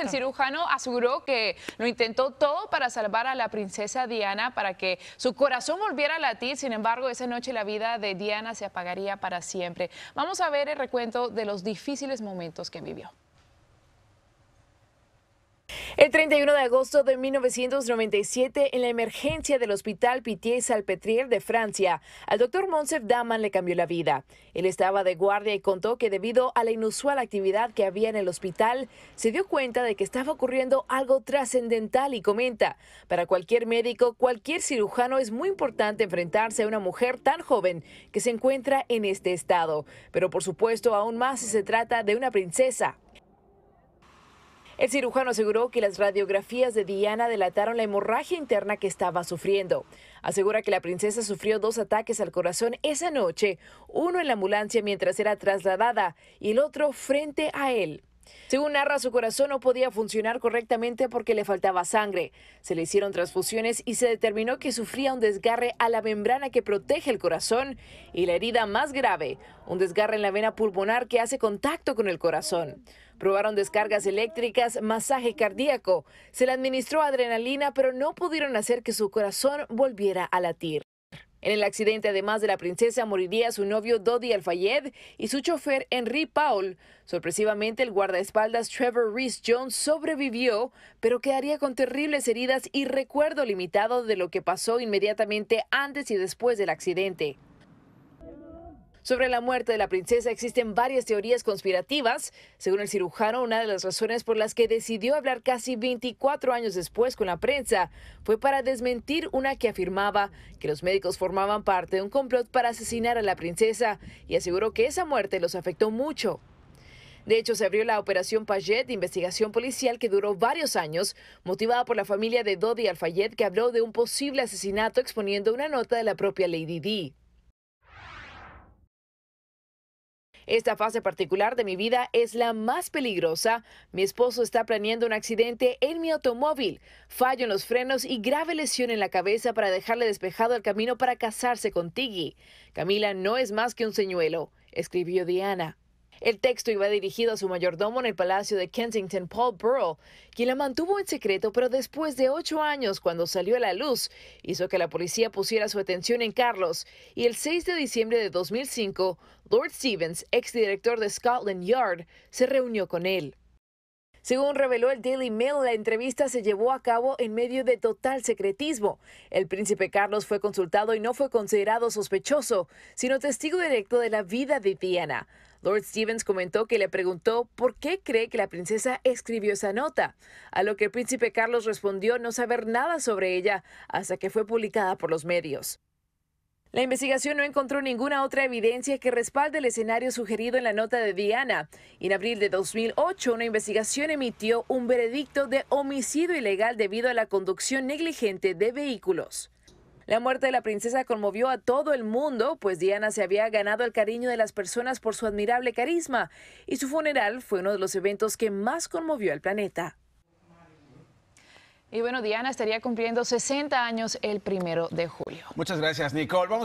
el cirujano, aseguró que lo intentó todo para salvar a la princesa Diana, para que su corazón volviera a latir. Sin embargo, esa noche la vida de Diana se apagaría para siempre. Vamos a ver el recuento de los difíciles momentos que vivió. El 31 de agosto de 1997, en la emergencia del hospital Pitié-Salpêtrière de Francia, al doctor Monsef Daman le cambió la vida. Él estaba de guardia y contó que debido a la inusual actividad que había en el hospital, se dio cuenta de que estaba ocurriendo algo trascendental y comenta, para cualquier médico, cualquier cirujano es muy importante enfrentarse a una mujer tan joven que se encuentra en este estado, pero por supuesto aún más si se trata de una princesa el cirujano aseguró que las radiografías de Diana delataron la hemorragia interna que estaba sufriendo. Asegura que la princesa sufrió dos ataques al corazón esa noche, uno en la ambulancia mientras era trasladada y el otro frente a él. Según narra, su corazón no podía funcionar correctamente porque le faltaba sangre. Se le hicieron transfusiones y se determinó que sufría un desgarre a la membrana que protege el corazón y la herida más grave, un desgarre en la vena pulmonar que hace contacto con el corazón. Probaron descargas eléctricas, masaje cardíaco, se le administró adrenalina, pero no pudieron hacer que su corazón volviera a latir. En el accidente, además de la princesa, moriría su novio Dodi Alfayed y su chofer Henry Paul. Sorpresivamente, el guardaespaldas Trevor Reese Jones sobrevivió, pero quedaría con terribles heridas y recuerdo limitado de lo que pasó inmediatamente antes y después del accidente. Sobre la muerte de la princesa existen varias teorías conspirativas. Según el cirujano, una de las razones por las que decidió hablar casi 24 años después con la prensa fue para desmentir una que afirmaba que los médicos formaban parte de un complot para asesinar a la princesa y aseguró que esa muerte los afectó mucho. De hecho, se abrió la Operación de investigación policial que duró varios años, motivada por la familia de Dodi Alfayet que habló de un posible asesinato exponiendo una nota de la propia Lady Di. Esta fase particular de mi vida es la más peligrosa. Mi esposo está planeando un accidente en mi automóvil, fallo en los frenos y grave lesión en la cabeza para dejarle despejado el camino para casarse con Tiggy. Camila no es más que un señuelo, escribió Diana. El texto iba dirigido a su mayordomo en el Palacio de Kensington, Paul Burrell, quien la mantuvo en secreto, pero después de ocho años, cuando salió a la luz, hizo que la policía pusiera su atención en Carlos. Y el 6 de diciembre de 2005, Lord Stevens, exdirector de Scotland Yard, se reunió con él. Según reveló el Daily Mail, la entrevista se llevó a cabo en medio de total secretismo. El príncipe Carlos fue consultado y no fue considerado sospechoso, sino testigo directo de la vida de Diana. Lord Stevens comentó que le preguntó por qué cree que la princesa escribió esa nota, a lo que el príncipe Carlos respondió no saber nada sobre ella hasta que fue publicada por los medios. La investigación no encontró ninguna otra evidencia que respalde el escenario sugerido en la nota de Diana. En abril de 2008, una investigación emitió un veredicto de homicidio ilegal debido a la conducción negligente de vehículos. La muerte de la princesa conmovió a todo el mundo, pues Diana se había ganado el cariño de las personas por su admirable carisma y su funeral fue uno de los eventos que más conmovió al planeta. Y bueno, Diana estaría cumpliendo 60 años el primero de julio. Muchas gracias, Nicole.